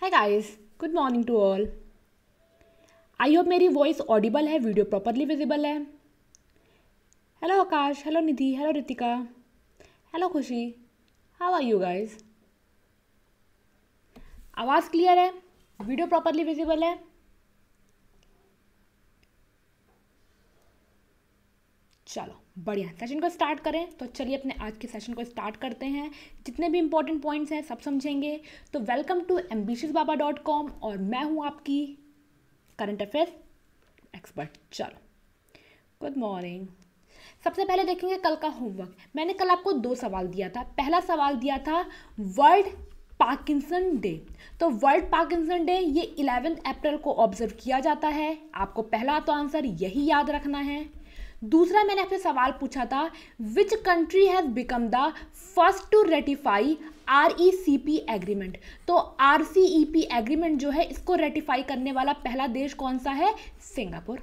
Hi guys good morning to all I hope मेरी voice audible है video properly visible है hello Akash hello Nidhi hello Ritika hello Khushi how are you guys आवाज़ clear है video properly visible है चलो बढ़िया session को स्टार्ट करें तो चलिए अपने आज के सेशन को स्टार्ट करते हैं जितने भी इंपॉर्टेंट पॉइंट्स हैं सब समझेंगे तो welcome to ambitious Baba dot com और मैं हूँ आपकी करंट अफेयर्स एक्सपर्ट चलो गुड मॉर्निंग सबसे पहले देखेंगे कल का होमवर्क मैंने कल आपको दो सवाल दिया था पहला सवाल दिया था वर्ल्ड पार्किंसन डे तो वर्ल्ड पार्किंसन डे ये इलेवेंथ अप्रैल को ऑब्जर्व किया जाता है आपको पहला तो आंसर यही याद रखना है दूसरा मैंने आपसे सवाल पूछा था which country has become the first to ratify R E C P agreement तो R C E P agreement जो है इसको रेटिफाई करने वाला पहला देश कौन सा है सिंगापुर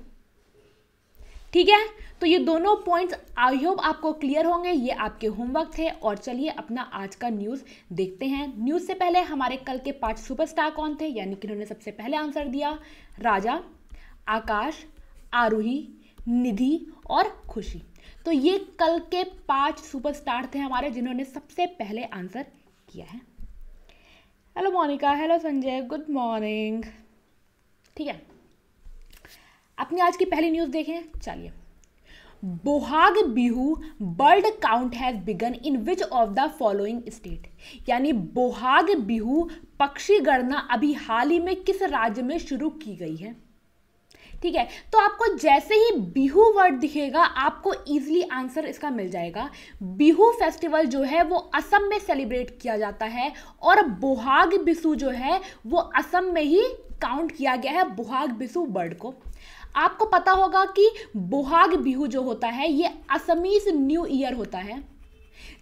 ठीक है तो ये दोनों पॉइंट्स आई होप आपको क्लियर होंगे ये आपके होमवर्क थे और चलिए अपना आज का न्यूज़ देखते हैं न्यूज़ से पहले हमारे कल के पांच सुपरस्टार कौन थे यानी कि उन्होंने सबसे पहले आंसर दिया राजा आकाश आरोही निधि और खुशी तो ये कल के पांच सुपरस्टार थे हमारे जिन्होंने सबसे पहले आंसर किया है hello Monica hello Sanjay good morning ठीक है अपनी आज की पहली न्यूज़ देखें चलिए Bohag Bihu bird count has begun in which of the following state यानी बोहाग बिहू पक्षी गणना अभी हाल ही में किस राज्य में शुरू की गई है ठीक है तो आपको जैसे ही बिहू वर्ड दिखेगा आपको ईजिली आंसर इसका मिल जाएगा बिहू फेस्टिवल जो है वो असम में सेलिब्रेट किया जाता है और बोहाग बिसु जो है वो असम में ही काउंट किया गया है बोहाग बिसु वर्ड को आपको पता होगा कि बोहाग बिहू जो होता है ये असमीज न्यू ईयर होता है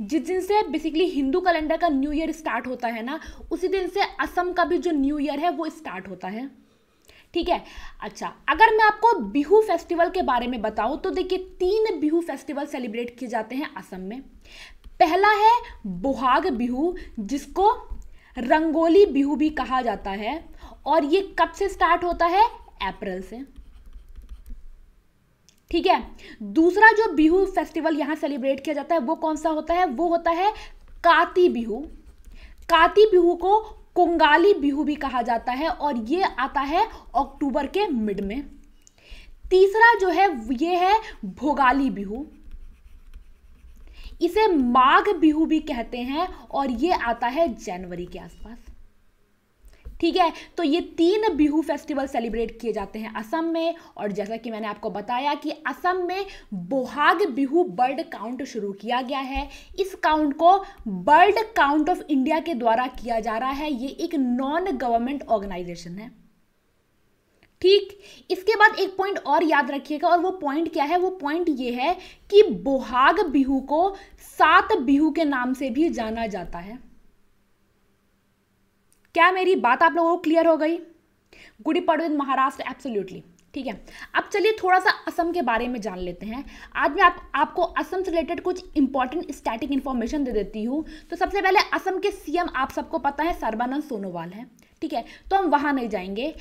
जिस दिन से बेसिकली हिंदू कैलेंडर का न्यू ईयर स्टार्ट होता है ना उसी दिन से असम का भी जो न्यू ईयर है वो स्टार्ट होता है ठीक है अच्छा अगर मैं आपको बिहू फेस्टिवल के बारे में बताऊं तो देखिए तीन बिहू फेस्टिवल सेलिब्रेट किए जाते हैं असम में पहला है बोहाग बिहू जिसको रंगोली बिहू भी कहा जाता है और ये कब से स्टार्ट होता है अप्रैल से ठीक है दूसरा जो बिहू फेस्टिवल यहाँ सेलिब्रेट किया जाता है वो कौन सा होता है वो होता है काती बिहू काती बिहू को कोंगाली बिहू भी कहा जाता है और ये आता है अक्टूबर के मिड में तीसरा जो है ये है भोगाली बिहू इसे माघ बिहू भी कहते हैं और ये आता है जनवरी के आसपास ठीक है तो ये तीन बिहू फेस्टिवल सेलिब्रेट किए जाते हैं असम में और जैसा कि मैंने आपको बताया कि असम में बोहाग बिहू बर्ड काउंट शुरू किया गया है इस काउंट को बर्ड काउंट ऑफ इंडिया के द्वारा किया जा रहा है ये एक नॉन गवर्नमेंट ऑर्गेनाइजेशन है ठीक इसके बाद एक पॉइंट और याद रखिएगा और वो पॉइंट क्या है वो पॉइंट ये है कि बोहाग बिहू को सात बिहू के नाम से भी जाना जाता है क्या मेरी बात आप लोगों को क्लियर हो गई गुड़ी पड़ो इन महाराष्ट्र एब्सोल्युटली ठीक है अब चलिए थोड़ा सा असम के बारे में जान लेते हैं आज मैं आप, आपको असम से रिलेटेड कुछ इंपॉर्टेंट स्टैटिक इन्फॉर्मेशन दे देती हूँ तो सबसे पहले असम के सीएम आप सबको पता है सर्बानंद सोनोवाल है ठीक है तो हम वहाँ नहीं जाएंगे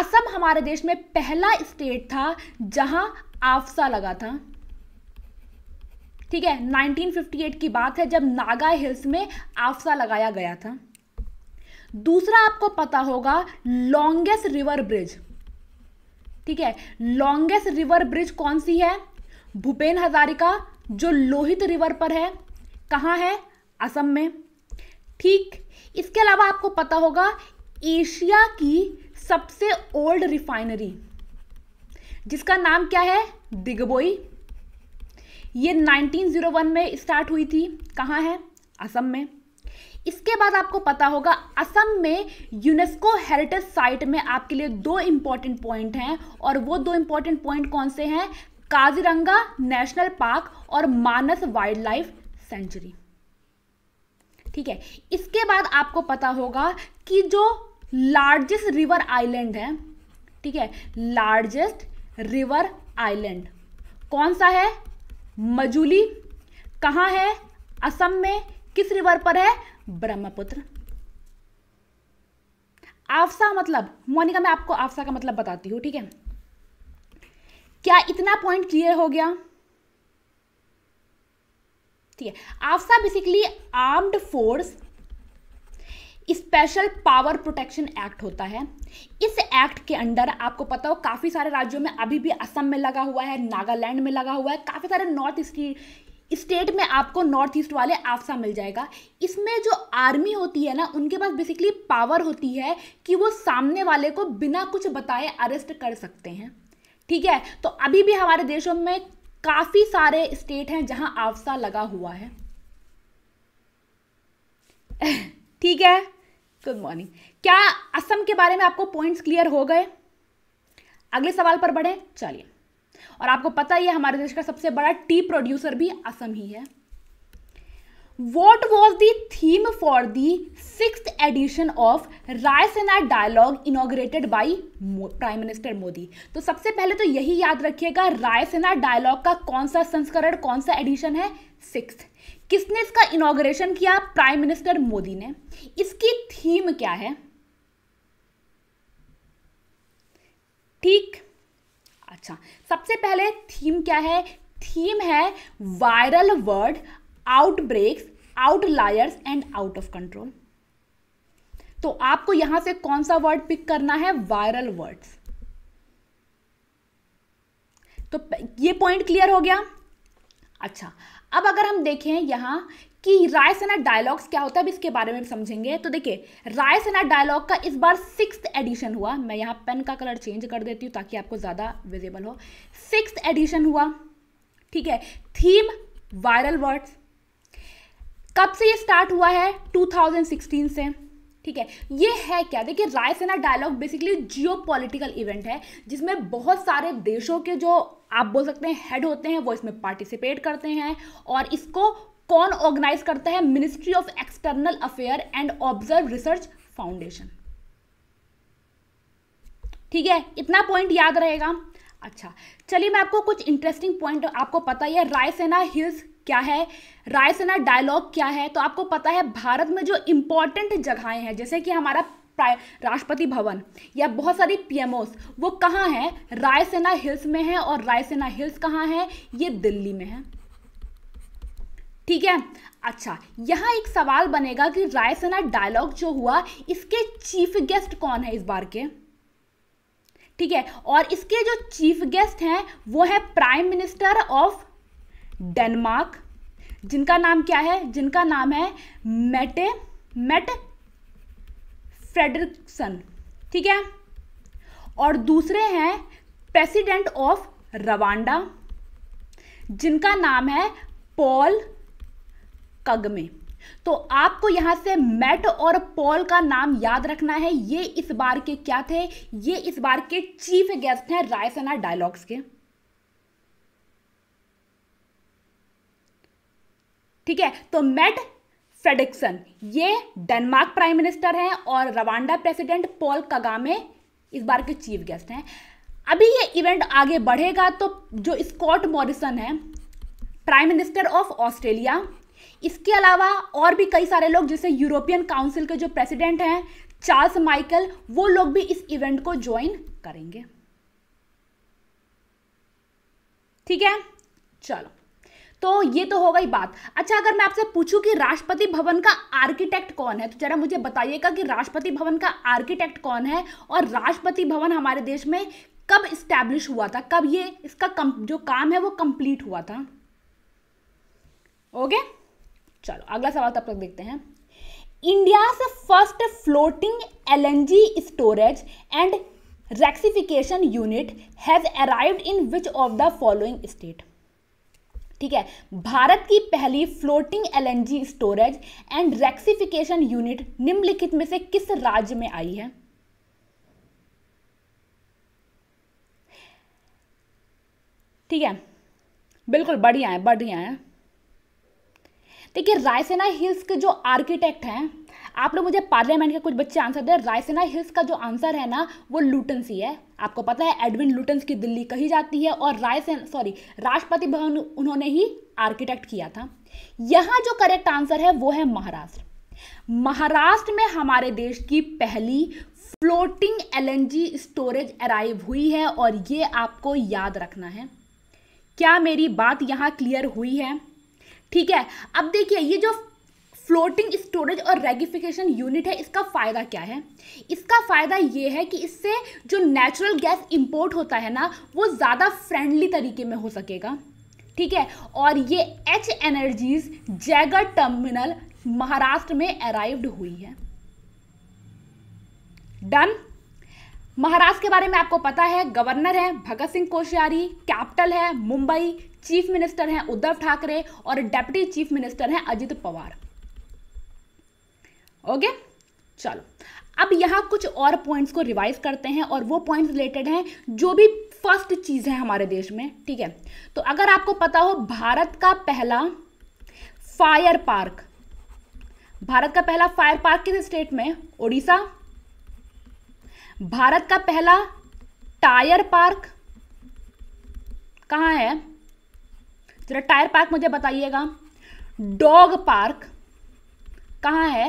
असम हमारे देश में पहला स्टेट था जहाँ आफसा लगा था ठीक है 1958 की बात है जब नागा हिल्स में आफसा लगाया गया था दूसरा आपको पता होगा लॉन्गेस्ट रिवर ब्रिज ठीक है लॉन्गेस्ट रिवर ब्रिज कौन सी है भूपेन हजारिका जो लोहित रिवर पर है कहाँ है असम में ठीक इसके अलावा आपको पता होगा एशिया की सबसे ओल्ड रिफाइनरी जिसका नाम क्या है दिगबोई ये 1901 में स्टार्ट हुई थी कहाँ है असम में इसके बाद आपको पता होगा असम में यूनेस्को हेरिटेज साइट में आपके लिए दो इंपॉर्टेंट पॉइंट हैं और वो दो इंपॉर्टेंट पॉइंट कौन से हैं काजीरंगा नेशनल पार्क और मानस वाइल्ड लाइफ सेंचुरी ठीक है इसके बाद आपको पता होगा कि जो लार्जेस्ट रिवर आइलैंड है ठीक है लार्जेस्ट रिवर आइलैंड कौन सा है मजूली कहाँ है असम में किस रिवर पर है ब्रह्मपुत्र आफसा मतलब मोनिका मैं आपको आफसा का मतलब बताती हूं ठीक है क्या इतना पॉइंट क्लियर हो गया ठीक है AFSPA basically armed force special power protection act होता है इस एक्ट के अंडर आपको पता हो काफ़ी सारे राज्यों में अभी भी असम में लगा हुआ है नागालैंड में लगा हुआ है काफ़ी सारे नॉर्थ ईस्ट की स्टेट में आपको नॉर्थ ईस्ट वाले आफसा मिल जाएगा इसमें जो आर्मी होती है ना उनके पास बेसिकली पावर होती है कि वो सामने वाले को बिना कुछ बताए अरेस्ट कर सकते हैं ठीक है तो अभी भी हमारे देशों में काफ़ी सारे स्टेट हैं जहां आफसा लगा हुआ है ठीक है गुड मॉर्निंग क्या असम के बारे में आपको पॉइंट्स क्लियर हो गए अगले सवाल पर बढ़ें चलिए और आपको पता ही है हमारे देश का सबसे बड़ा टी प्रोड्यूसर भी असम ही है what was the theme for the six edition of Raisina dialogue inaugurated by prime minister Modi तो सबसे पहले तो यही याद रखिएगा रायसेना डायलॉग का कौन सा संस्करण कौन सा एडिशन है सिक्स किसने इसका इनोग्रेशन किया प्राइम मिनिस्टर मोदी ने इसकी थीम क्या है ठीक अच्छा सबसे पहले थीम क्या है थीम है viral world outbreaks outliers and out of control तो आपको यहां से कौन सा वर्ड पिक करना है वायरल वर्ड्स तो ये पॉइंट क्लियर हो गया अच्छा अब अगर हम देखें यहां कि रायसेना डायलॉग्स क्या होता है अब इसके बारे में समझेंगे तो देखिए रायसेना डायलॉग का इस बार सिक्स एडिशन हुआ मैं यहाँ पेन का कलर चेंज कर देती हूँ ताकि आपको ज़्यादा विजिबल हो सिक्स एडिशन हुआ ठीक है थीम वायरल वर्ड्स कब से ये स्टार्ट हुआ है 2016 से ठीक है ये है क्या देखिए Raisina dialogue basically geo event है जिसमें बहुत सारे देशों के जो आप बोल सकते हैं हेड होते हैं वो इसमें पार्टिसिपेट करते हैं और इसको कौन ऑर्गेनाइज करता है ministry of external affair and observe research foundation ठीक है इतना पॉइंट याद रहेगा अच्छा चलिए मैं आपको कुछ इंटरेस्टिंग पॉइंट आपको पता ही है रायसेना हिल्स क्या है रायसेना डायलॉग क्या है तो आपको पता है भारत में जो इंपॉर्टेंट जगहें हैं जैसे कि हमारा राष्ट्रपति भवन या बहुत सारी पीएमओस वो कहाँ हैं रायसेना हिल्स में है और रायसेना हिल्स कहाँ है ये दिल्ली में है ठीक है अच्छा यहाँ एक सवाल बनेगा कि रायसेना डायलॉग जो हुआ इसके चीफ गेस्ट कौन है इस बार के ठीक है और इसके जो चीफ गेस्ट हैं वो है प्राइम मिनिस्टर ऑफ डेनमार्क जिनका नाम क्या है जिनका नाम है मेटे मेट फ्रेडरिकसन ठीक है और दूसरे हैं प्रेसिडेंट ऑफ रवांडा जिनका नाम है पॉल कग में तो आपको यहां से मैट और पॉल का नाम याद रखना है ये इस बार के क्या थे ये इस बार के चीफ गेस्ट हैं रायसेना डायलॉग्स के ठीक है तो मैट फ्रेडिक्सन ये डेनमार्क प्राइम मिनिस्टर हैं और रवांडा प्रेसिडेंट पॉल कगामे इस बार के चीफ गेस्ट हैं अभी ये इवेंट आगे बढ़ेगा तो जो स्कॉट मॉरिसन है प्राइम मिनिस्टर ऑफ ऑस्ट्रेलिया इसके अलावा और भी कई सारे लोग जैसे यूरोपियन काउंसिल के जो प्रेसिडेंट हैं चार्ल्स माइकल वो लोग भी इस इवेंट को ज्वाइन करेंगे ठीक है चलो तो ये तो हो गई बात अच्छा अगर मैं आपसे पूछूं कि राष्ट्रपति भवन का आर्किटेक्ट कौन है तो जरा मुझे बताइएगा कि राष्ट्रपति भवन का आर्किटेक्ट कौन है और राष्ट्रपति भवन हमारे देश में कब इस्टेब्लिश हुआ था कब ये इसका कम, जो काम है वो कंप्लीट हुआ था ओके okay? चलो अगला सवाल तब तक देखते हैं इंडिया से first floating LNG storage and regasification unit has arrived in which of the following state ठीक है भारत की पहली floating LNG storage and regasification unit निम्नलिखित में से किस राज्य में आई है ठीक है बिल्कुल बढ़िया है बढ़िया है देखिए रायसेना हिल्स के जो आर्किटेक्ट हैं आप लोग मुझे पार्लियामेंट के कुछ बच्चे आंसर दे रायसेना हिल्स का जो आंसर है ना वो लूटन्स ही है आपको पता है एडविन लूटन्स की दिल्ली कही जाती है और रायसेन सॉरी राष्ट्रपति भवन उन्होंने ही आर्किटेक्ट किया था यहाँ जो करेक्ट आंसर है वो है महाराष्ट्र महाराष्ट्र में हमारे देश की पहली फ्लोटिंग एलएनजी स्टोरेज अराइव हुई है और ये आपको याद रखना है क्या मेरी बात यहाँ क्लियर हुई है ठीक है अब देखिए ये जो फ्लोटिंग स्टोरेज और रेगिफिकेशन यूनिट है इसका फ़ायदा क्या है इसका फ़ायदा ये है कि इससे जो नेचुरल गैस इंपोर्ट होता है ना वो ज़्यादा फ्रेंडली तरीके में हो सकेगा ठीक है और ये H energies Jaigarh terminal Maharashtra में अराइव्ड हुई है डन महाराष्ट्र के बारे में आपको पता है गवर्नर है भगत सिंह कोश्यारी कैपिटल है मुंबई चीफ मिनिस्टर हैं उद्धव ठाकरे और डेप्टी चीफ मिनिस्टर हैं अजित पवार ओके चलो अब यहां कुछ और पॉइंट्स को रिवाइज करते हैं और वो पॉइंट्स रिलेटेड हैं जो भी फर्स्ट चीज़ है हमारे देश में ठीक है तो अगर आपको पता हो भारत का पहला फायर पार्क भारत का पहला फायर पार्क किस स्टेट में ओडिशा भारत का पहला टायर पार्क कहां है ज़रा टायर पार्क मुझे बताइएगा डॉग पार्क कहाँ है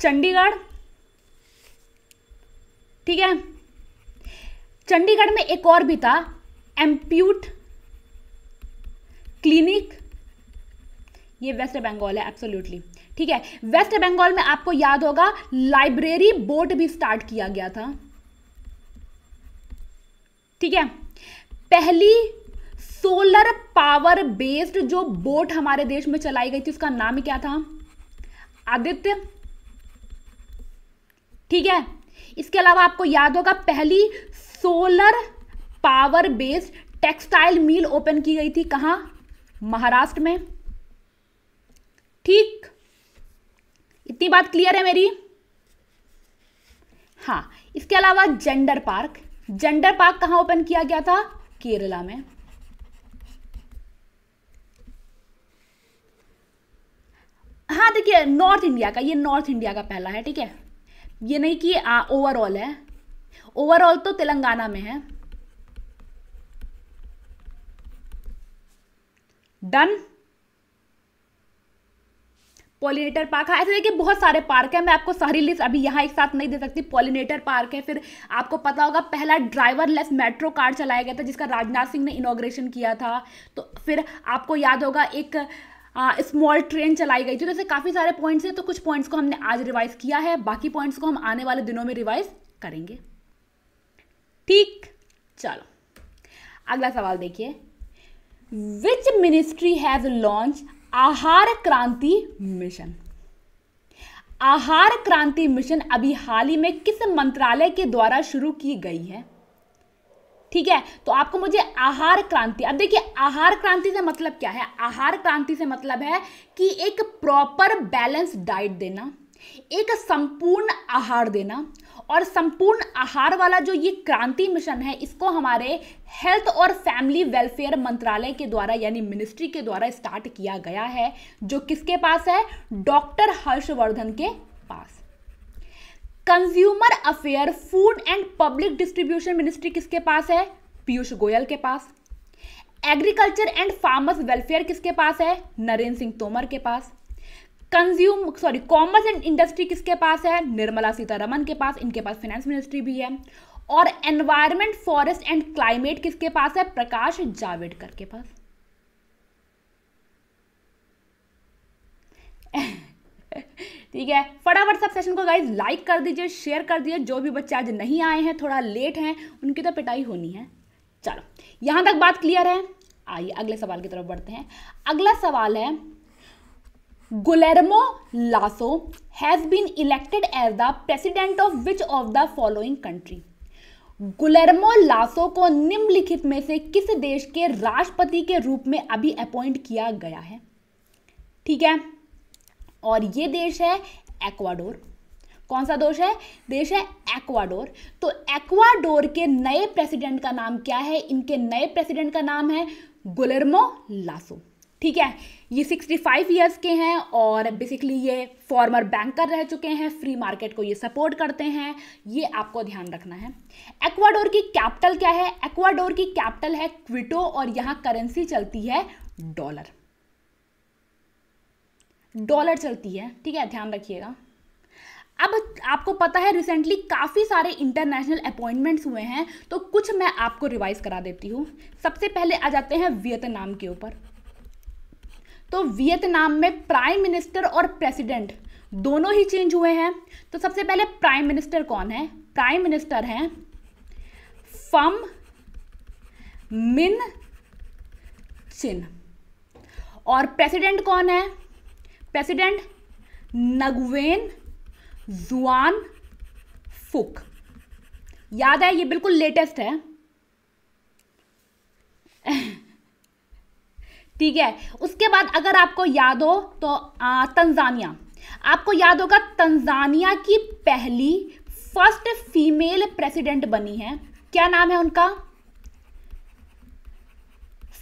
चंडीगढ़ ठीक है चंडीगढ़ में एक और भी था एम्प्यूट क्लिनिक ये वेस्ट बंगाल है एब्सोल्युटली ठीक है वेस्ट बंगाल में आपको याद होगा लाइब्रेरी बोर्ड भी स्टार्ट किया गया था ठीक है पहली सोलर पावर बेस्ड जो बोट हमारे देश में चलाई गई थी उसका नाम क्या था आदित्य ठीक है इसके अलावा आपको याद होगा पहली solar power based textile mill open की गई थी कहा महाराष्ट्र में ठीक इतनी बात क्लियर है मेरी हाँ इसके अलावा जेंडर पार्क जेंडर पार्क कहाँ ओपन किया गया था केरला में यहाँ देखिए नॉर्थ इंडिया का ये नॉर्थ इंडिया का पहला है ठीक है ये नहीं कि ओवरऑल है ओवरऑल तो तेलंगाना में है डन पॉलिनेटर पार्क है ऐसे देखिए बहुत सारे पार्क हैं मैं आपको सारी लिस्ट अभी यहाँ एक साथ नहीं दे सकती पॉलिनेटर पार्क है फिर आपको पता होगा पहला ड्राइवरलेस मेट्रो कार चलाया गया था जिसका राजनाथ सिंह ने इनोग्रेशन किया था तो फिर आपको याद होगा एक स्मॉल ट्रेन चलाई गई थी तो ऐसे काफ़ी सारे पॉइंट्स हैं तो कुछ पॉइंट्स को हमने आज रिवाइज किया है बाकी पॉइंट्स को हम आने वाले दिनों में रिवाइज करेंगे ठीक चलो अगला सवाल देखिए विच मिनिस्ट्री हैज़ लॉन्च आहार क्रांति मिशन आहार क्रांति मिशन अभी हाल ही में किस मंत्रालय के द्वारा शुरू की गई है ठीक है तो आपको मुझे आहार क्रांति अब देखिए आहार क्रांति से मतलब क्या है आहार क्रांति से मतलब है कि एक प्रॉपर बैलेंस डाइट देना एक संपूर्ण आहार देना और संपूर्ण आहार वाला जो ये क्रांति मिशन है इसको हमारे हेल्थ और फैमिली वेलफेयर मंत्रालय के द्वारा यानी मिनिस्ट्री के द्वारा स्टार्ट किया गया है जो किसके पास है डॉक्टर हर्षवर्धन के consumer affair food and public distribution ministry किसके पास है पीयूष गोयल के पास एग्रीकल्चर एंड फार्मर्स वेलफेयर किसके पास है नरेंद्र सिंह तोमर के पास consume sorry commerce and industry किसके पास है निर्मला सीतारमन के पास इनके पास फाइनेंस मिनिस्ट्री भी है और एनवायरमेंट फॉरेस्ट एंड क्लाइमेट किसके पास है प्रकाश जावेडकर के पास ठीक है फटाफट सब सेशन को गाइज लाइक कर दीजिए शेयर कर दीजिए जो भी बच्चे आज नहीं आए हैं थोड़ा लेट हैं उनकी तो पिटाई होनी है चलो यहाँ तक बात क्लियर है आइए अगले सवाल की तरफ बढ़ते हैं अगला सवाल है Guillermo Lasso has been elected as the president of which of the following country Guillermo Lasso को निम्नलिखित में से किस देश के राष्ट्रपति के रूप में अभी अपॉइंट किया गया है ठीक है और ये देश है एक्वाडोर कौन सा दोष है देश है एक्वाडोर तो एक्वाडोर के नए प्रेसिडेंट का नाम क्या है इनके नए प्रेसिडेंट का नाम है गुलरमो लासो ठीक है ये 65 इयर्स के हैं और बेसिकली ये फॉर्मर बैंकर रह चुके हैं फ्री मार्केट को ये सपोर्ट करते हैं ये आपको ध्यान रखना है एक्वाडोर की कैपिटल क्या है एक्वाडोर की कैपिटल है क्विटो और यहाँ करेंसी चलती है डॉलर डॉलर चलती है ठीक है ध्यान रखिएगा अब आपको पता है रिसेंटली काफ़ी सारे इंटरनेशनल अपॉइंटमेंट्स हुए हैं तो कुछ मैं आपको रिवाइज करा देती हूँ सबसे पहले आ जाते हैं वियतनाम के ऊपर तो वियतनाम में प्राइम मिनिस्टर और प्रेसिडेंट दोनों ही चेंज हुए हैं तो सबसे पहले प्राइम मिनिस्टर कौन है प्राइम मिनिस्टर हैं फम मिन चिन और प्रेसिडेंट कौन है प्रेसिडेंट नगवेन जुआन फुक याद है ये बिल्कुल लेटेस्ट है ठीक है उसके बाद अगर आपको याद हो तो तंजानिया आपको याद होगा तंजानिया की पहली फर्स्ट फीमेल प्रेसिडेंट बनी है क्या नाम है उनका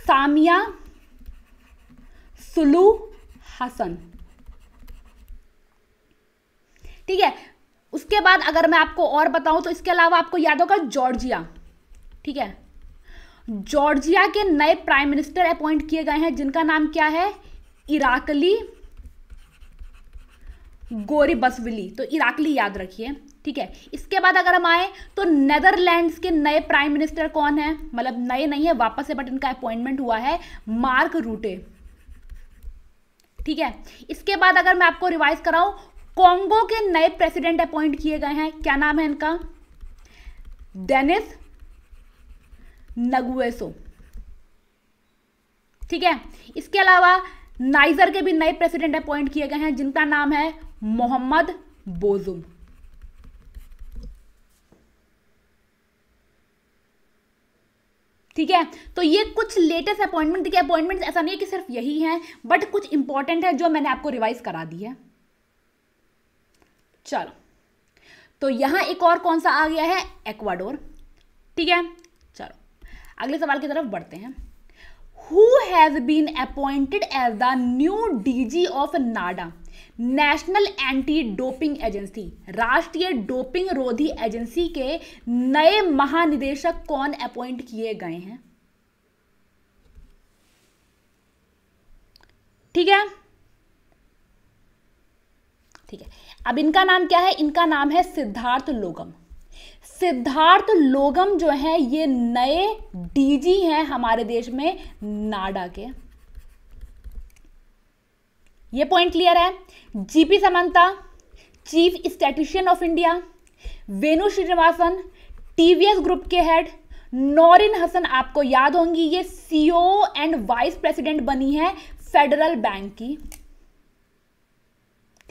सामिया सुलू हसन ठीक है उसके बाद अगर मैं आपको और बताऊं तो इसके अलावा आपको याद होगा जॉर्जिया ठीक है जॉर्जिया के नए प्राइम मिनिस्टर अपॉइंट किए गए हैं जिनका नाम क्या है इराकली गोरी बसविली तो इराकली याद रखिए ठीक है इसके बाद अगर हम आए तो नेदरलैंड्स के नए प्राइम मिनिस्टर कौन है मतलब नए नहीं है वापस से बट इनका अपॉइंटमेंट हुआ है मार्क रूटे ठीक है इसके बाद अगर मैं आपको रिवाइज कराऊं कॉन्गो के नए प्रेसिडेंट अपॉइंट किए गए हैं क्या नाम है इनका डेनिस नगुएसो ठीक है इसके अलावा नाइजर के भी नए प्रेसिडेंट अपॉइंट किए गए हैं जिनका नाम है मोहम्मद बोजुम ठीक है तो ये कुछ लेटेस्ट अपॉइंटमेंट देखिए अपॉइंटमेंट ऐसा नहीं है कि सिर्फ यही हैं बट कुछ इंपॉर्टेंट है जो मैंने आपको रिवाइज करा दी है चलो तो यहां एक और कौन सा आ गया है एक्वाडोर ठीक है चलो अगले सवाल की तरफ बढ़ते हैं who has been appointed as the new DG of NADA national anti doping agency राष्ट्रीय डोपिंग रोधी एजेंसी के नए महानिदेशक कौन अपॉइंट किए गए हैं ठीक है ठीक है अब इनका नाम क्या है इनका नाम है सिद्धार्थ लोगम सिद्धार्थ लोगम जो है ये नए डीजी हैं हमारे देश में नाडा के ये पॉइंट क्लियर है G P Samanta chief statistician of India Venu Srinivasan TVS group के हेड नौरिन हसन आपको याद होंगी ये सीईओ एंड वाइस प्रेसिडेंट बनी है फेडरल बैंक की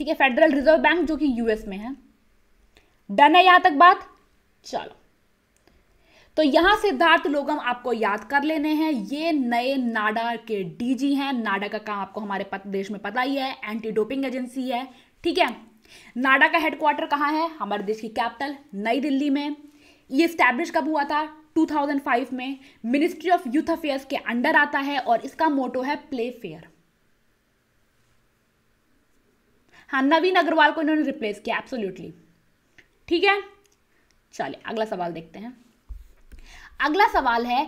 ठीक है फेडरल रिजर्व बैंक जो कि यूएस में है डन है यहां तक बात चलो तो यहां सिद्धार्थ लोगम आपको याद कर लेने हैं ये नए नाडा के डीजी हैं नाडा का काम आपको हमारे देश में पता ही है एंटी डोपिंग एजेंसी है ठीक है नाडा का हेडक्वार्टर कहाँ है हमारे देश की कैपिटल नई दिल्ली में ये स्टैब्लिश कब हुआ था 2005 में मिनिस्ट्री ऑफ यूथ अफेयर्स के अंडर आता है और इसका मोटो है प्ले फेयर हाँ नवीन अग्रवाल को इन्होंने रिप्लेस किया एब्सोल्यूटली ठीक है चलिए अगला सवाल देखते हैं अगला सवाल है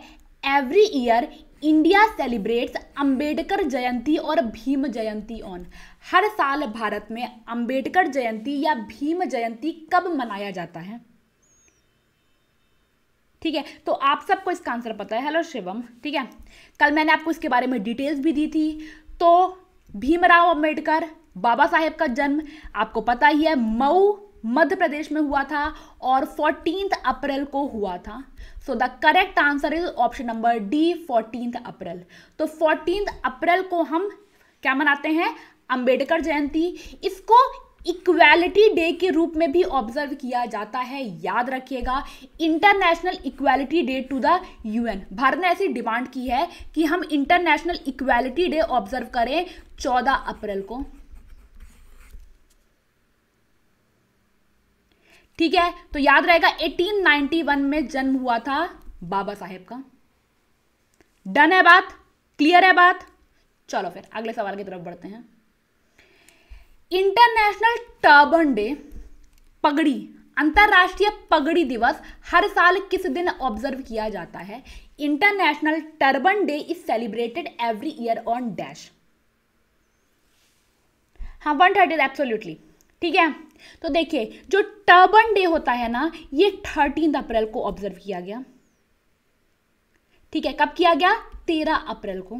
every year India celebrates Ambedkar Jayanti और भीम जयंती ऑन हर साल भारत में अंबेडकर जयंती या भीम जयंती कब मनाया जाता है ठीक है तो आप सबको इसका आंसर पता है हेलो शिवम ठीक है कल मैंने आपको इसके बारे में डिटेल्स भी दी थी तो भीमराव अंबेडकर बाबा साहेब का जन्म आपको पता ही है मऊ मध्य प्रदेश में हुआ था और फोर्टीन अप्रैल को हुआ था so the correct answer is option number D fourteen April तो फोर्टीन अप्रैल को हम क्या मनाते हैं अंबेडकर जयंती इसको इक्वालिटी डे के रूप में भी ऑब्जर्व किया जाता है याद रखिएगा international equality day to the UN Bharat ने ऐसी डिमांड की है कि हम इंटरनेशनल इक्वालिटी डे ऑब्जर्व करें 14 अप्रैल को ठीक है तो याद रहेगा 1891 में जन्म हुआ था बाबा साहेब का डन है बात क्लियर है बात चलो फिर अगले सवाल की तरफ बढ़ते हैं इंटरनेशनल टर्बन डे पगड़ी अंतर्राष्ट्रीय पगड़ी दिवस हर साल किस दिन ऑब्जर्व किया जाता है international turban day is celebrated every year on dash हाँ वन थर्टी एब्सोल्यूटली ठीक है तो देखिए जो टर्बन डे होता है ना ये थर्टीन अप्रैल को ऑब्जर्व किया गया ठीक है कब किया गया तेरह अप्रैल को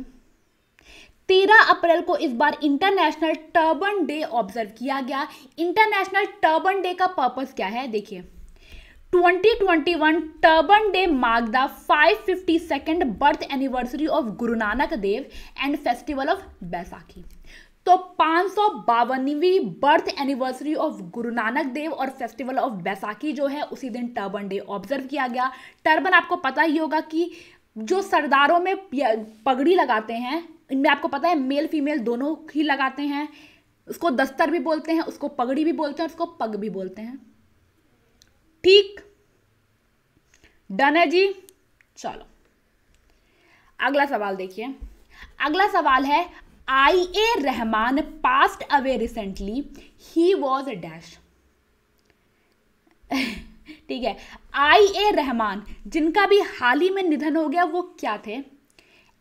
तेरह अप्रैल को इस बार इंटरनेशनल टर्बन डे ऑब्जर्व किया गया इंटरनेशनल टर्बन डे का पर्पस क्या है देखिए 2021 turban day mark the 552nd birth anniversary of Guru Nanak Dev and festival of Baisakhi तो पाँच birth anniversary of Guru Nanak देव और फेस्टिवल ऑफ बैसाखी जो है उसी दिन टर्बन डे ऑब्जर्व किया गया टर्बन आपको पता ही होगा कि जो सरदारों में पगड़ी लगाते हैं इनमें आपको पता है मेल फीमेल दोनों ही लगाते हैं उसको दस्तर भी बोलते हैं उसको पगड़ी भी बोलते हैं उसको पग भी बोलते हैं ठीक डन है जी चलो अगला सवाल देखिए अगला सवाल है I A Rahman passed away recently ही वॉज अ डैश ठीक है आई ए रहमान जिनका भी हाल ही में निधन हो गया वो क्या थे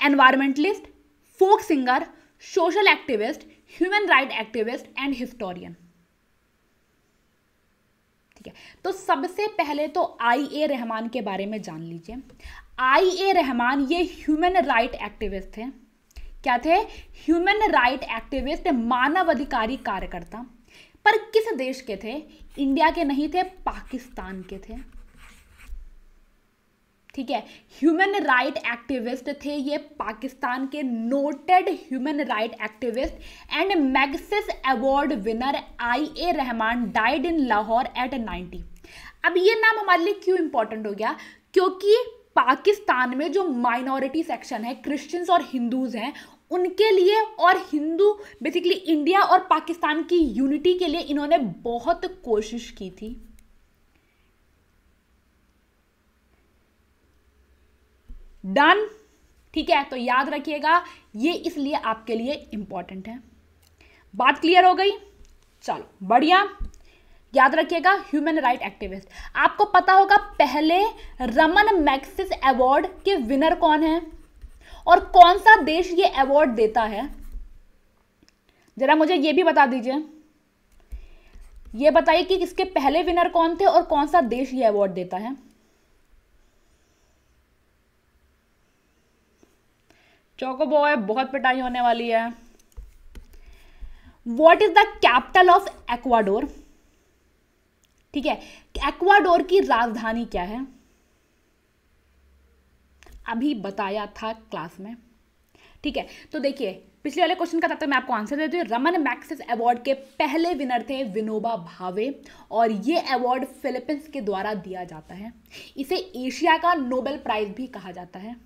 environmentalist folk singer social activist human right activist and historian ठीक है तो सबसे पहले तो आई ए रहमान के बारे में जान लीजिए आई ए रहमान ये ह्यूमन राइट एक्टिविस्ट थे क्या थे ह्यूमन राइट एक्टिविस्ट मानव अधिकारी कार्यकर्ता पर किस देश के थे इंडिया के नहीं थे पाकिस्तान के थे ठीक है ह्यूमन राइट एक्टिविस्ट थे ये पाकिस्तान के noted human right activist and Magsaysay award winner I A Rahman died in Lahore at 90 अब ये नाम हमारे लिए क्यों इंपॉर्टेंट हो गया क्योंकि पाकिस्तान में जो माइनॉरिटी सेक्शन है क्रिश्चियंस और हिंदूज हैं उनके लिए और हिंदू बेसिकली इंडिया और पाकिस्तान की यूनिटी के लिए इन्होंने बहुत कोशिश की थी डन ठीक है तो याद रखिएगा ये इसलिए आपके लिए इंपॉर्टेंट है बात क्लियर हो गई चलो बढ़िया याद रखिएगा ह्यूमन राइट एक्टिविस्ट आपको पता होगा पहले रमन मैक्सिस अवार्ड के विनर कौन है और कौन सा देश ये अवार्ड देता है जरा मुझे ये भी बता दीजिए ये बताइए कि इसके पहले विनर कौन थे और कौन सा देश ये अवार्ड देता है चौको बॉय बहुत पिटाई होने वाली है what is the capital of Ecuador ठीक है एक्वाडोर की राजधानी क्या है अभी बताया था क्लास में ठीक है तो देखिए पिछले वाले क्वेश्चन का तब तक मैं आपको आंसर देती हूँ रमन मैक्सिस अवार्ड के पहले विनर थे विनोबा भावे और ये अवार्ड फिलिपींस के द्वारा दिया जाता है इसे एशिया का नोबेल प्राइज भी कहा जाता है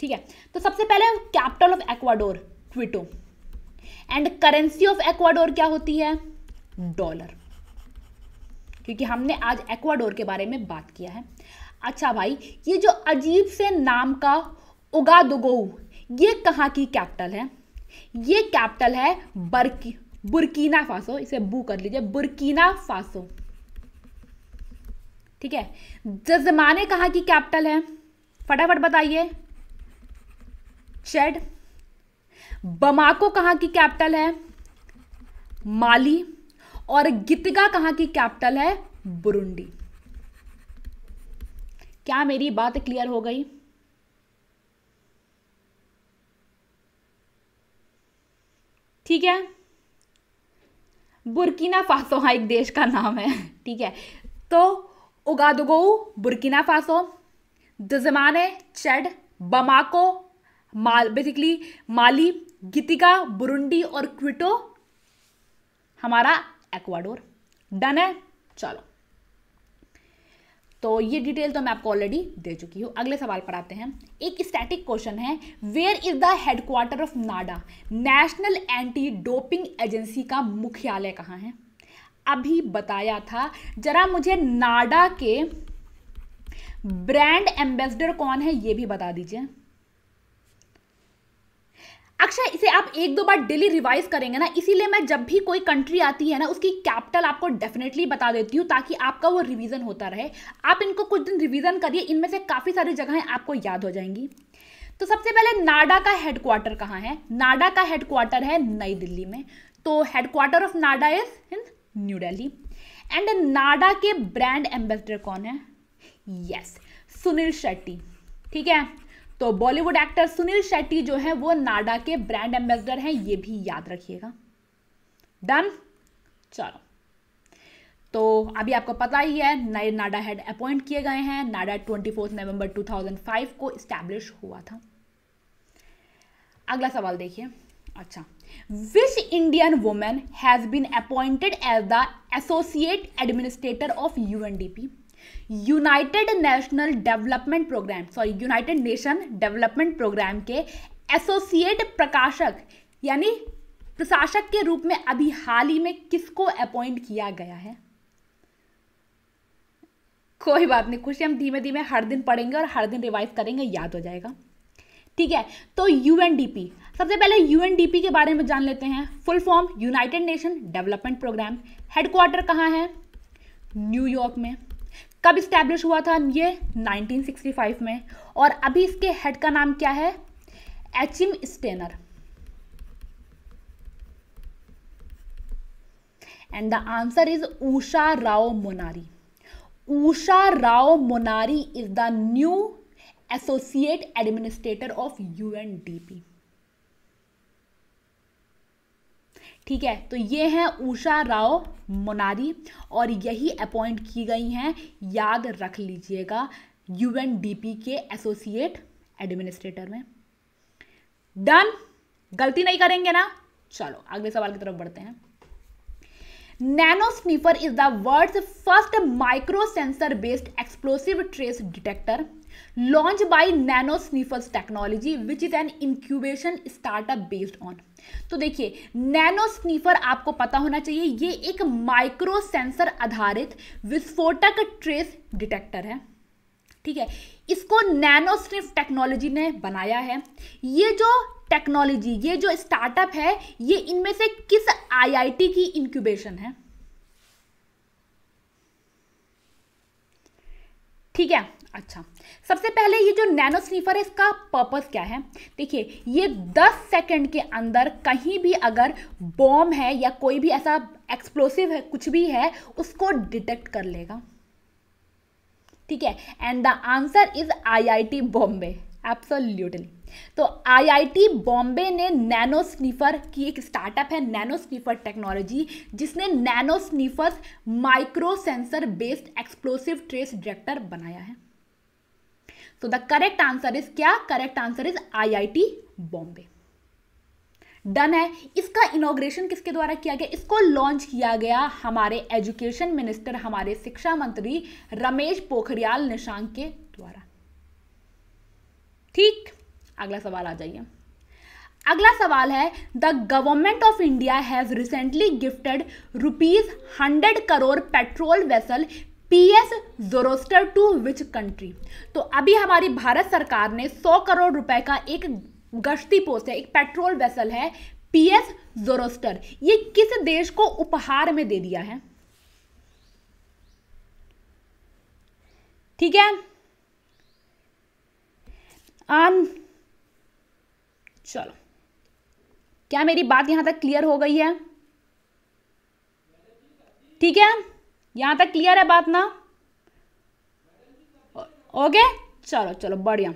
ठीक है तो सबसे पहले capital of Ecuador Quito and currency of Ecuador क्या होती है डॉलर क्योंकि हमने आज एक्वाडोर के बारे में बात किया है अच्छा भाई ये जो अजीब से नाम का उगा ये कहाँ की कैपिटल है ये कैपिटल है बर्की बुरकीना फासो इसे बू कर लीजिए बुरकीना फासो ठीक है जजमाने कहाँ की कैपिटल है फटाफट बताइए चेड बमाको कहाँ की कैपिटल है माली और गितगा कहाँ की कैपिटल है बुरुंडी क्या मेरी बात क्लियर हो गई ठीक है बुर्किना फासो हाँ एक देश का नाम है ठीक है तो Ouagadougou Burkina Faso N'Djamena Chad Bamako Mali basically Mali Gitega Burundi और क्विटो हमारा एक्वाडोर डन है चलो तो ये डिटेल तो मैं आपको ऑलरेडी दे चुकी हूँ अगले सवाल पर आते हैं एक स्टैटिक क्वेश्चन है where is the headquarter of NADA national anti doping agency का मुख्यालय कहाँ है अभी बताया था जरा मुझे नाडा के ब्रांड एम्बेसडर कौन है ये भी बता दीजिए अक्षय इसे आप एक दो बार डेली रिवाइज करेंगे ना इसीलिए मैं जब भी कोई कंट्री आती है ना उसकी कैपिटल आपको डेफिनेटली बता देती हूँ ताकि आपका वो रिवीजन होता रहे आप इनको कुछ दिन रिवीजन करिए इनमें से काफ़ी सारी जगहें आपको याद हो जाएंगी तो सबसे पहले नाडा का हेडक्वार्टर कहाँ है नाडा का हेडक्वार्टर है नई दिल्ली में तो headquarter of NADA is in New Delhi and NADA के ब्रांड एम्बेसडर कौन है यस yes, सुनील शेट्टी ठीक है तो बॉलीवुड एक्टर सुनील शेट्टी जो है वो नाडा के ब्रांड एम्बेसडर हैं ये भी याद रखिएगा डन चलो तो अभी आपको पता ही है नए नाडा हेड अपॉइंट किए गए हैं नाडा ट्वेंटी फोर्थ नवंबर 2005 को स्टैब्लिश हुआ था अगला सवाल देखिए अच्छा which Indian women has been appointed as the associate administrator of U N united national development programme sorry united nation development programme के एसोसिएट प्रकाशक यानी प्रशासक के रूप में अभी हाल ही में किसको अपॉइंट किया गया है कोई बात नहीं खुशी हम धीमे धीमे हर दिन पढ़ेंगे और हर दिन रिवाइज करेंगे याद हो जाएगा ठीक है तो यूएनडीपी सबसे पहले यूएनडीपी के बारे में जान लेते हैं full form United nation development Programme headquarter कहाँ है न्यूयॉर्क में कब इस्टेब्लिश हुआ था ये 1965 में और अभी इसके हेड का नाम क्या है Achim Steiner and the answer is Usha Rao Monari Usha Rao Monari is the new associate administrator of U N D P ठीक है तो ये हैं उषा राव मोनारी और यही अपॉइंट की गई हैं याद रख लीजिएगा यूएनडीपी के एसोसिएट एडमिनिस्ट्रेटर में डन गलती नहीं करेंगे ना चलो अगले सवाल की तरफ बढ़ते हैं nano sniffer is the world first micro sensor based explosive trace detector launch by nano sniffers technology which is an incubation startup based on तो देखिए नैनो स्नीफर आपको पता होना चाहिए ये एक माइक्रो सेंसर आधारित विस्फोटक ट्रेस डिटेक्टर है ठीक है इसको नैनो स्निफ टेक्नोलॉजी ने बनाया है ये जो टेक्नोलॉजी ये जो स्टार्टअप है ये इनमें से किस आईआईटी की इंक्यूबेशन है ठीक है अच्छा सबसे पहले ये जो नैनो स्नीफर है इसका पर्पस क्या है देखिए ये 10 सेकंड के अंदर कहीं भी अगर बॉम्ब है या कोई भी ऐसा एक्सप्लोसिव है कुछ भी है उसको डिटेक्ट कर लेगा ठीक है and the answer is IIT Bombay absolutely तो आईआईटी बॉम्बे ने नैनो स्नीफर की एक स्टार्टअप है नैनो स्नीफर टेक्नोलॉजी जिसने nano sniffer micro sensor based explosive trace detector बनाया है so the correct answer is क्या correct answer is IIT Bombay done है इसका इनोग्रेशन किसके द्वारा किया गया इसको लॉन्च किया गया हमारे एजुकेशन मिनिस्टर हमारे शिक्षा मंत्री रमेश पोखरियाल निशांक के द्वारा ठीक अगला सवाल आ जाइए अगला सवाल है the government of India has recently gifted rupees hundred crore petrol vessel P S S Zoroaster to which country तो अभी हमारी भारत सरकार ने 100 करोड़ रुपए का एक गश्ती पोस्ट है एक patrol vessel P S Zoroaster ये किस देश को उपहार में दे दिया है ठीक है आम चलो क्या मेरी बात यहां तक क्लियर हो गई है ठीक है यहां तक क्लियर है बात ना ओके चलो चलो बढ़िया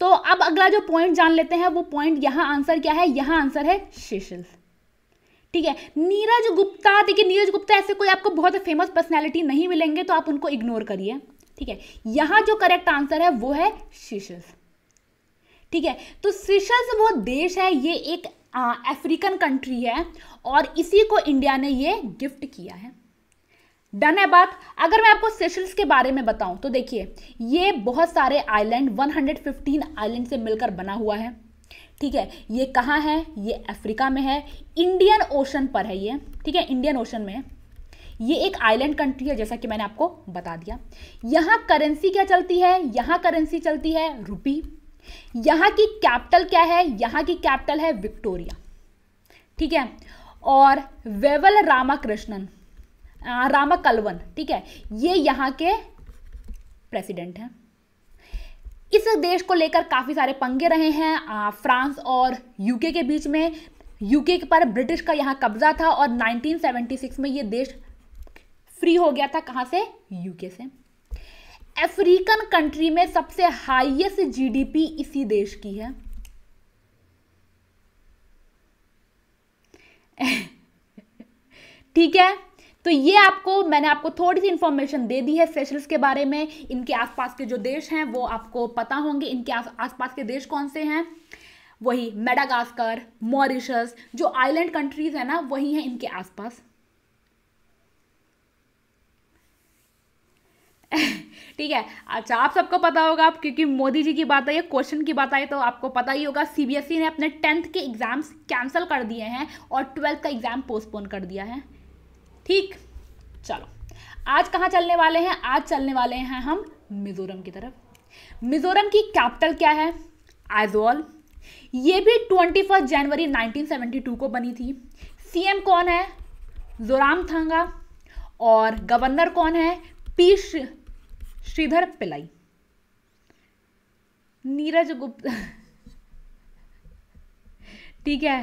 तो अब अगला जो पॉइंट जान लेते हैं वो पॉइंट यहां आंसर क्या है यहां आंसर है शिशिल ठीक है नीरज गुप्ता देखिए नीरज गुप्ता ऐसे कोई आपको बहुत फेमस पर्सनैलिटी नहीं मिलेंगे तो आप उनको इग्नोर करिए ठीक है यहां जो करेक्ट आंसर है वो है शीशस ठीक है तो शीशस वो देश है ये एक अफ्रीकन कंट्री है और इसी को इंडिया ने ये गिफ्ट किया है डन है बात अगर मैं आपको सेशल्स के बारे में बताऊं तो देखिए ये बहुत सारे आइलैंड 115 आइलैंड से मिलकर बना हुआ है ठीक है ये कहाँ है ये अफ्रीका में है इंडियन ओशन पर है ये ठीक है इंडियन ओशन में है ये एक आइलैंड कंट्री है जैसा कि मैंने आपको बता दिया यहाँ करेंसी क्या चलती है यहाँ करेंसी चलती है रुपी यहाँ की कैपिटल क्या है यहाँ की कैपिटल है विक्टोरिया ठीक है और वेवल रामाकृष्णन रामा कलवन ठीक है ये यहाँ के प्रेसिडेंट हैं इस देश को लेकर काफ़ी सारे पंगे रहे हैं फ्रांस और यूके के बीच में यूके पर ब्रिटिश का यहाँ कब्जा था और 1976 में ये देश फ्री हो गया था कहाँ से यूके से अफ्रीकन कंट्री में सबसे हाईएस्ट जीडीपी इसी देश की है ठीक है तो ये आपको मैंने आपको थोड़ी सी इन्फॉर्मेशन दे दी है सेशल्स के बारे में इनके आसपास के जो देश हैं वो आपको पता होंगे इनके आसपास के देश कौन से हैं वही मेडागास्कर मॉरिशस जो आइलैंड कंट्रीज है ना वही हैं इनके आसपास ठीक है अच्छा आप सबको पता होगा आप क्योंकि मोदी जी की बात आई क्वेश्चन की बात आई तो आपको पता ही होगा सीबीएसई e ने अपने टेंथ के एग्ज़ाम्स कैंसिल कर दिए हैं और ट्वेल्थ का एग्ज़ाम पोस्टपोन कर दिया है ठीक चलो आज कहाँ चलने वाले हैं आज चलने वाले हैं हम मिजोरम की तरफ मिजोरम की कैपिटल क्या है आइजोल ये भी ट्वेंटी फर्स्ट जनवरी 1972 को बनी थी सीएम कौन है जोराम थांगा और गवर्नर कौन है पी श्रीधर पिलाई नीरज गुप्ता ठीक है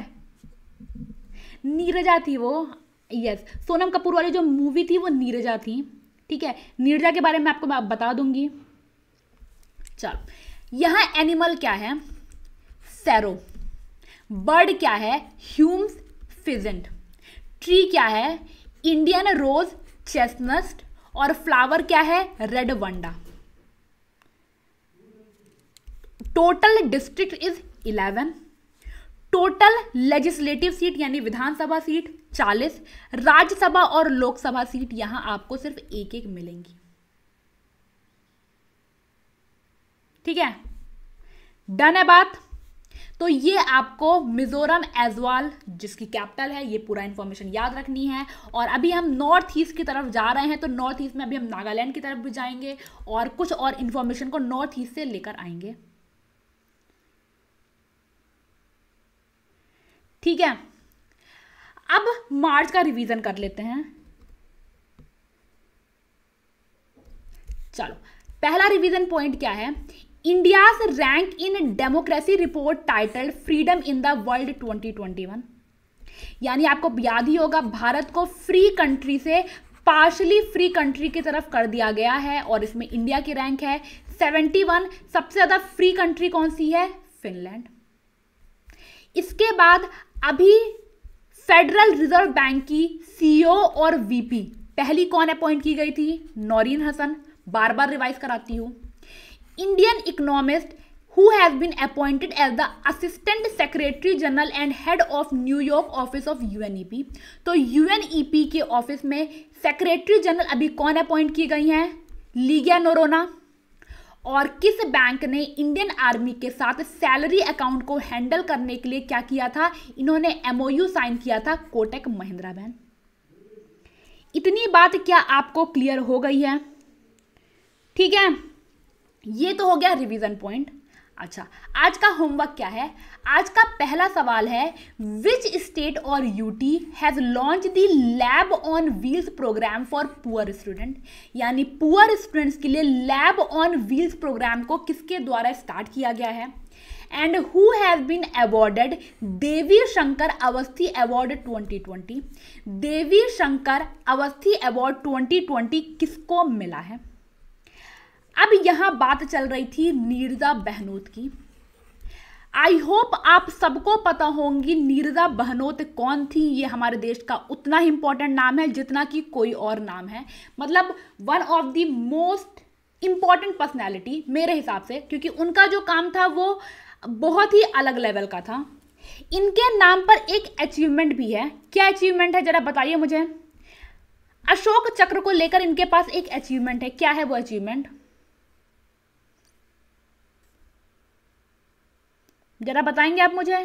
नीरजा थी वो यस सोनम कपूर वाली जो मूवी थी वो नीरजा थी ठीक है नीरजा के बारे में आपको मैं बता दूंगी चलो यहाँ एनिमल क्या है सैरो बर्ड क्या है ह्यूम्स फिजेंट ट्री क्या है इंडियन रोज चेस्टनस्ट और फ्लावर क्या है red vanda total district is eleven total legislative seat यानी विधानसभा सीट चालीस राज्यसभा और लोकसभा सीट यहां आपको सिर्फ एक एक मिलेंगी ठीक है डन है बात तो ये आपको मिजोरम एजवाल जिसकी कैपिटल है ये पूरा इंफॉर्मेशन याद रखनी है और अभी हम नॉर्थ ईस्ट की तरफ जा रहे हैं तो नॉर्थ ईस्ट में अभी हम नागालैंड की तरफ भी जाएंगे और कुछ और इंफॉर्मेशन को नॉर्थ ईस्ट से लेकर आएंगे ठीक है अब मार्च का रिवीजन कर लेते हैं चलो पहला रिवीजन पॉइंट क्या है India rank in democracy report titled freedom in the world 2021 यानी आपको याद ही होगा भारत को फ्री कंट्री से पार्शली फ्री कंट्री की तरफ कर दिया गया है और इसमें इंडिया की रैंक है 71 सबसे ज़्यादा फ्री कंट्री कौन सी है फिनलैंड इसके बाद अभी फेडरल रिजर्व बैंक की सीईओ और वीपी पहली कौन अपॉइंट की गई थी नौरीन हसन बार बार रिवाइज कराती हूँ Indian economist who has been appointed as the assistant secretary general and head of New York office of U तो यू e के ऑफिस में सेक्रेटरी जनरल अभी कौन अपॉइंट की गई हैं लीगिया नोरोना और किस बैंक ने इंडियन आर्मी के साथ सैलरी अकाउंट को हैंडल करने के लिए क्या किया था इन्होंने एमओयू साइन किया था कोटक महिंद्रा बैंक इतनी बात क्या आपको क्लियर हो गई है ठीक है ये तो हो गया रिवीजन पॉइंट अच्छा आज का होमवर्क क्या है आज का पहला सवाल है विच स्टेट और UT has launch the lab on wheels programme for poor student यानी पुअर स्टूडेंट्स के लिए लैब ऑन व्हील्स प्रोग्राम को किसके द्वारा स्टार्ट किया गया है and who has been awarded Devi Shankar Awasthi award 2020 Devi Shankar Awasthi award 2020 किसको मिला है अब यहाँ बात चल रही थी नीरजा बहनोत की आई होप आप सबको पता होंगी नीरजा बहनोत कौन थी ये हमारे देश का उतना ही इंपॉर्टेंट नाम है जितना कि कोई और नाम है मतलब one of the most important personality मेरे हिसाब से क्योंकि उनका जो काम था वो बहुत ही अलग लेवल का था इनके नाम पर एक अचीवमेंट भी है क्या अचीवमेंट है ज़रा बताइए मुझे अशोक चक्र को लेकर इनके पास एक अचीवमेंट है क्या है वो अचीवमेंट ज़रा बताएंगे आप मुझे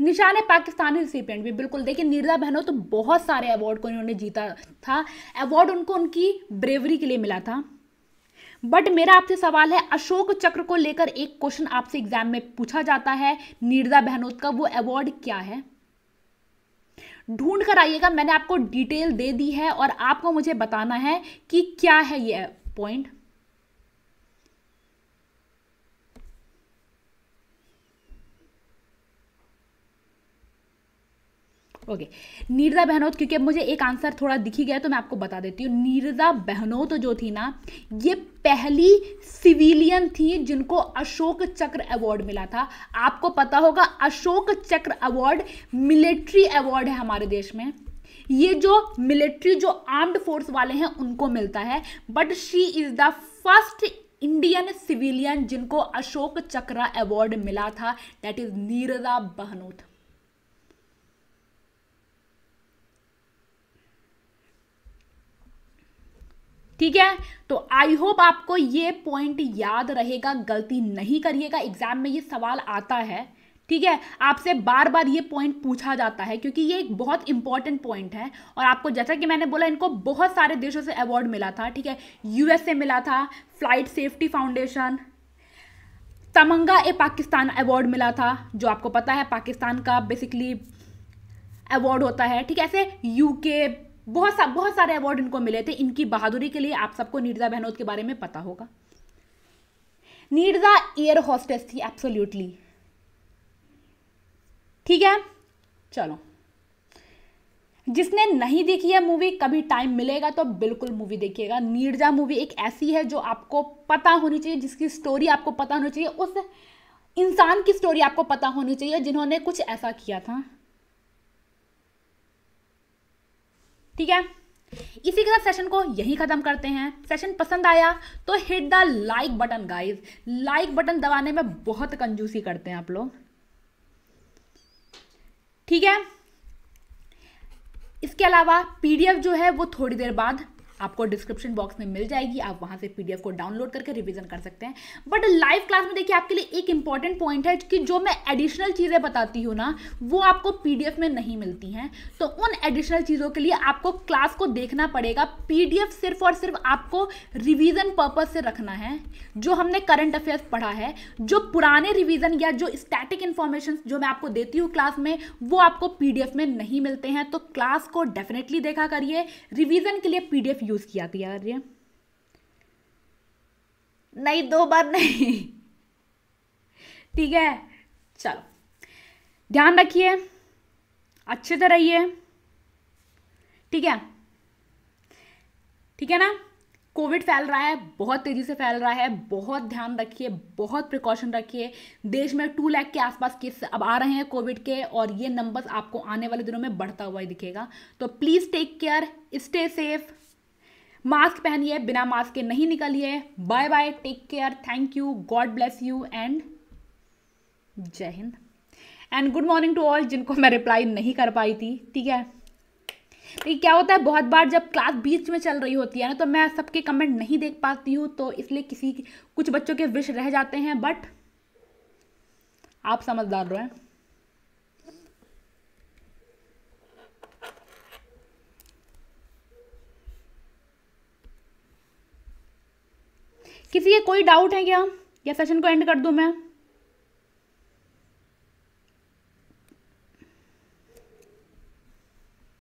निशान है पाकिस्तानी रिसिपियंट भी बिल्कुल देखिए नीरजा बहनों तो बहुत सारे अवार्ड को इन्होंने जीता था अवार्ड उनको उनकी ब्रेवरी के लिए मिला था बट मेरा आपसे सवाल है अशोक चक्र को लेकर एक क्वेश्चन आपसे एग्जाम में पूछा जाता है निर्दा बहनोत का वो अवार्ड क्या है ढूंढ कर आइएगा मैंने आपको डिटेल दे दी है और आपको मुझे बताना है कि क्या है ये पॉइंट ओके नीरजा बहनोत क्योंकि अब मुझे एक आंसर थोड़ा दिखी गया तो मैं आपको बता देती हूँ नीरजा बहनोत जो थी ना ये पहली सिविलियन थी जिनको अशोक चक्र अवार्ड मिला था आपको पता होगा अशोक चक्र अवार्ड मिलिट्री अवार्ड है हमारे देश में ये जो मिलिट्री जो आर्म्ड फोर्स वाले हैं उनको मिलता है but she is the first Indian civilian जिनको अशोक चक्रा अवार्ड मिला था दैट इज़ नीरजा बहनोथ ठीक है तो आई होप आपको ये पॉइंट याद रहेगा गलती नहीं करिएगा एग्जाम में ये सवाल आता है ठीक है आपसे बार बार ये पॉइंट पूछा जाता है क्योंकि ये एक बहुत इंपॉर्टेंट पॉइंट है और आपको जैसा कि मैंने बोला इनको बहुत सारे देशों से अवार्ड मिला था ठीक है यूएसए मिला था फ्लाइट सेफ्टी फाउंडेशन तमंगा ए पाकिस्तान अवार्ड मिला था जो आपको पता है पाकिस्तान का बेसिकली अवार्ड होता है ठीक है ऐसे यूके बहुत सा बहुत सारे अवार्ड इनको मिले थे इनकी बहादुरी के लिए आप सबको नीरजा बहनोत के बारे में पता होगा नीरजा एयर हॉस्टेस थी एब्सोल्यूटली ठीक है चलो जिसने नहीं देखी है मूवी कभी टाइम मिलेगा तो बिल्कुल मूवी देखिएगा नीरजा मूवी एक ऐसी है जो आपको पता होनी चाहिए जिसकी स्टोरी आपको पता होनी चाहिए उस इंसान की स्टोरी आपको पता होनी चाहिए जिन्होंने कुछ ऐसा किया था ठीक है इसी के साथ सेशन को यही खत्म करते हैं सेशन पसंद आया तो hit the like button guys like button दबाने में बहुत कंजूसी करते हैं आप लोग ठीक है इसके अलावा पीडीएफ जो है वो थोड़ी देर बाद आपको डिस्क्रिप्शन बॉक्स में मिल जाएगी आप वहां से पीडीएफ को डाउनलोड करके रिवीजन कर सकते हैं बट लाइव क्लास में देखिए आपके लिए एक इंपॉर्टेंट पॉइंट है कि जो मैं एडिशनल चीज़ें बताती हूँ ना वो आपको पीडीएफ में नहीं मिलती हैं तो उन एडिशनल चीज़ों के लिए आपको क्लास को देखना पड़ेगा पीडीएफ सिर्फ और सिर्फ आपको रिविजन पर्पज से रखना है जो हमने करंट अफेयर्स पढ़ा है जो पुराने रिविजन या जो स्टैटिक इन्फॉर्मेशन जो मैं आपको देती हूँ क्लास में वो आपको पीडीएफ में नहीं मिलते हैं तो क्लास को डेफिनेटली देखा करिए रिविजन के लिए पीडीएफ यूज़ किया किया कर नहीं दो बार नहीं ठीक है चलो ध्यान रखिए अच्छे से रहिए ठीक है ठीक है ना कोविड फैल रहा है बहुत तेज़ी से फैल रहा है बहुत ध्यान रखिए बहुत प्रिकॉशन रखिए देश में टू लैख के आसपास केस अब आ रहे हैं कोविड के और ये नंबर्स आपको आने वाले दिनों में बढ़ता हुआ ही दिखेगा तो please take care stay safe mask पहनिए बिना मास्क के नहीं निकलिए bye bye take care thank you God bless you and Jai Hind and good morning to all जिनको मैं रिप्लाई नहीं कर पाई थी ठीक है देखिए क्या होता है बहुत बार जब क्लास बीच में चल रही होती है ना तो मैं सबके कमेंट नहीं देख पाती हूँ तो इसलिए किसी कुछ बच्चों के विश रह जाते हैं बट आप समझदार रहो हैं किसी के कोई डाउट है क्या या सेशन को एंड कर दूँ मैं